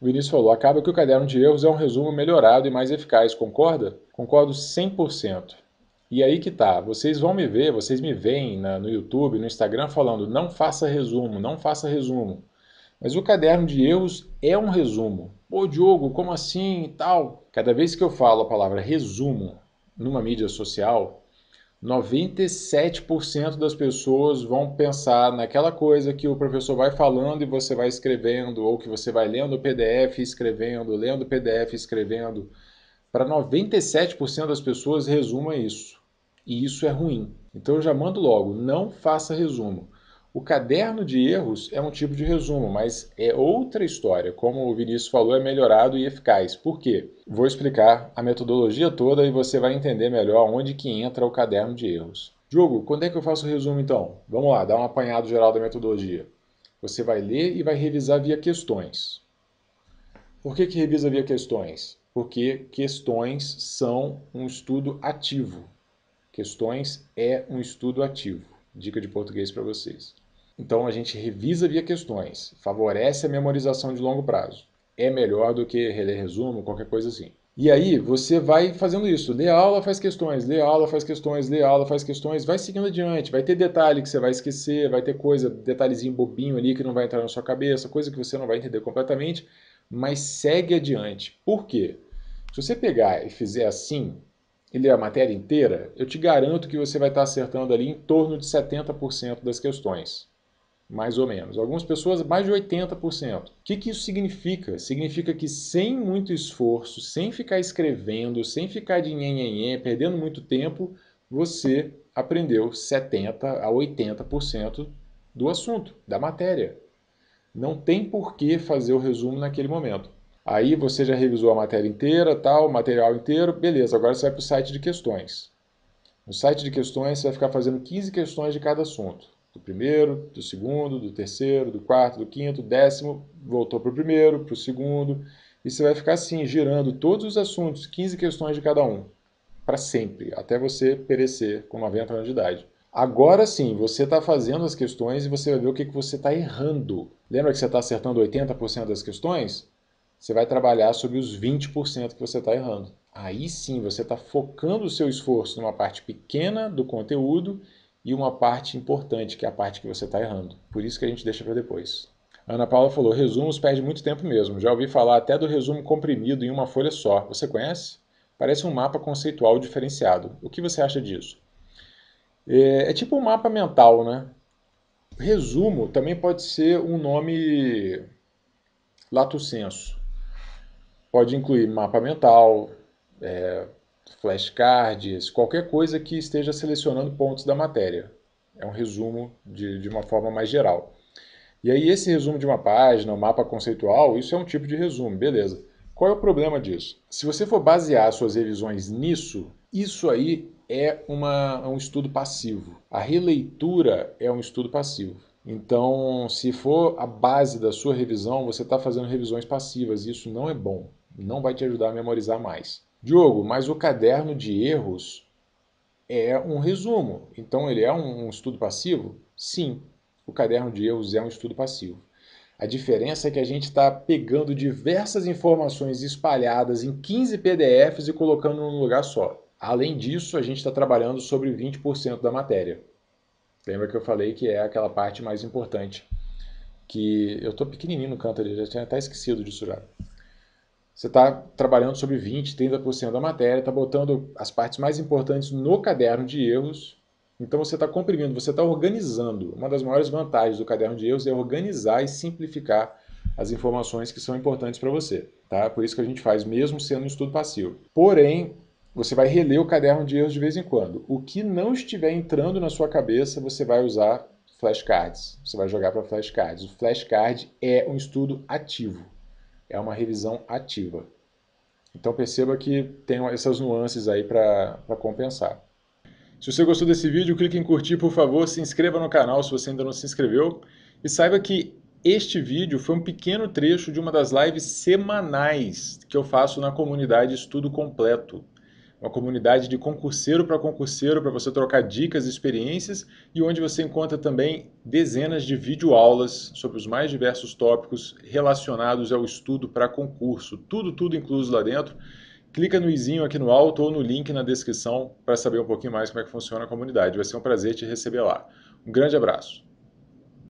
O Vinícius falou: acaba que o caderno de erros é um resumo melhorado e mais eficaz, concorda? Concordo 100%. E aí que tá, vocês vão me ver, vocês me veem na, no YouTube, no Instagram falando não faça resumo, não faça resumo. Mas o caderno de erros é um resumo. Pô, Diogo, como assim e tal? Cada vez que eu falo a palavra resumo numa mídia social, 97% das pessoas vão pensar naquela coisa que o professor vai falando e você vai escrevendo, ou que você vai lendo o PDF escrevendo, lendo o PDF escrevendo. Para 97% das pessoas, resuma isso. E isso é ruim. Então eu já mando logo, não faça resumo. O caderno de erros é um tipo de resumo, mas é outra história. Como o Vinícius falou, é melhorado e eficaz. Por quê? Vou explicar a metodologia toda e você vai entender melhor onde que entra o caderno de erros. Diogo, quando é que eu faço o resumo então? Vamos lá, dá um apanhado geral da metodologia. Você vai ler e vai revisar via questões. Por que, que revisa via questões? Porque questões são um estudo ativo. Questões é um estudo ativo. Dica de português para vocês. Então a gente revisa via questões, favorece a memorização de longo prazo. É melhor do que reler resumo, qualquer coisa assim. E aí você vai fazendo isso, lê aula, faz questões, lê aula, faz questões, lê aula, faz questões, vai seguindo adiante, vai ter detalhe que você vai esquecer, vai ter coisa, detalhezinho bobinho ali que não vai entrar na sua cabeça, coisa que você não vai entender completamente, mas segue adiante. Por quê? Se você pegar e fizer assim, e ler a matéria inteira, eu te garanto que você vai estar acertando ali em torno de 70% das questões. Mais ou menos. Algumas pessoas, mais de 80%. O que, que isso significa? Significa que sem muito esforço, sem ficar escrevendo, sem ficar de nhenhenhen, perdendo muito tempo, você aprendeu 70% a 80% do assunto, da matéria. Não tem por que fazer o resumo naquele momento. Aí você já revisou a matéria inteira, tal, o material inteiro, beleza, agora você vai para o site de questões. No site de questões você vai ficar fazendo 15 questões de cada assunto. Do primeiro, do segundo, do terceiro, do quarto, do quinto, décimo, voltou para o primeiro, para o segundo. E você vai ficar assim, girando todos os assuntos, 15 questões de cada um, para sempre, até você perecer com 90 anos de idade. Agora sim, você está fazendo as questões e você vai ver o que, que você está errando. Lembra que você está acertando 80% das questões? você vai trabalhar sobre os 20% que você está errando. Aí sim você está focando o seu esforço numa parte pequena do conteúdo e uma parte importante, que é a parte que você está errando. Por isso que a gente deixa para depois. Ana Paula falou: resumos perde muito tempo mesmo. Já ouvi falar até do resumo comprimido em uma folha só. Você conhece? Parece um mapa conceitual diferenciado. O que você acha disso? É, é tipo um mapa mental, né? Resumo também pode ser um nome lato senso. Pode incluir mapa mental, é, flashcards, qualquer coisa que esteja selecionando pontos da matéria. É um resumo de, de uma forma mais geral. E aí, esse resumo de uma página, um mapa conceitual, isso é um tipo de resumo, beleza. Qual é o problema disso? Se você for basear suas revisões nisso, isso aí é uma, um estudo passivo. A releitura é um estudo passivo. Então, se for a base da sua revisão, você está fazendo revisões passivas. e Isso não é bom não vai te ajudar a memorizar mais. Diogo, mas o caderno de erros é um resumo, então ele é um estudo passivo? Sim, o caderno de erros é um estudo passivo. A diferença é que a gente está pegando diversas informações espalhadas em 15 PDFs e colocando num lugar só. Além disso, a gente está trabalhando sobre 20% da matéria. Lembra que eu falei que é aquela parte mais importante. Que eu estou pequenininho no canto ali, já tinha até esquecido disso já você está trabalhando sobre 20, 30% da matéria, está botando as partes mais importantes no caderno de erros. Então você está comprimindo, você está organizando. Uma das maiores vantagens do caderno de erros é organizar e simplificar as informações que são importantes para você. Tá? Por isso que a gente faz, mesmo sendo um estudo passivo. Porém, você vai reler o caderno de erros de vez em quando. O que não estiver entrando na sua cabeça, você vai usar flashcards. Você vai jogar para flashcards. O flashcard é um estudo ativo é uma revisão ativa. Então perceba que tem essas nuances aí para compensar. Se você gostou desse vídeo, clique em curtir, por favor, se inscreva no canal se você ainda não se inscreveu e saiba que este vídeo foi um pequeno trecho de uma das lives semanais que eu faço na comunidade Estudo Completo uma comunidade de concurseiro para concurseiro para você trocar dicas e experiências e onde você encontra também dezenas de videoaulas sobre os mais diversos tópicos relacionados ao estudo para concurso. Tudo, tudo incluso lá dentro. Clica no izinho aqui no alto ou no link na descrição para saber um pouquinho mais como é que funciona a comunidade. Vai ser um prazer te receber lá. Um grande abraço.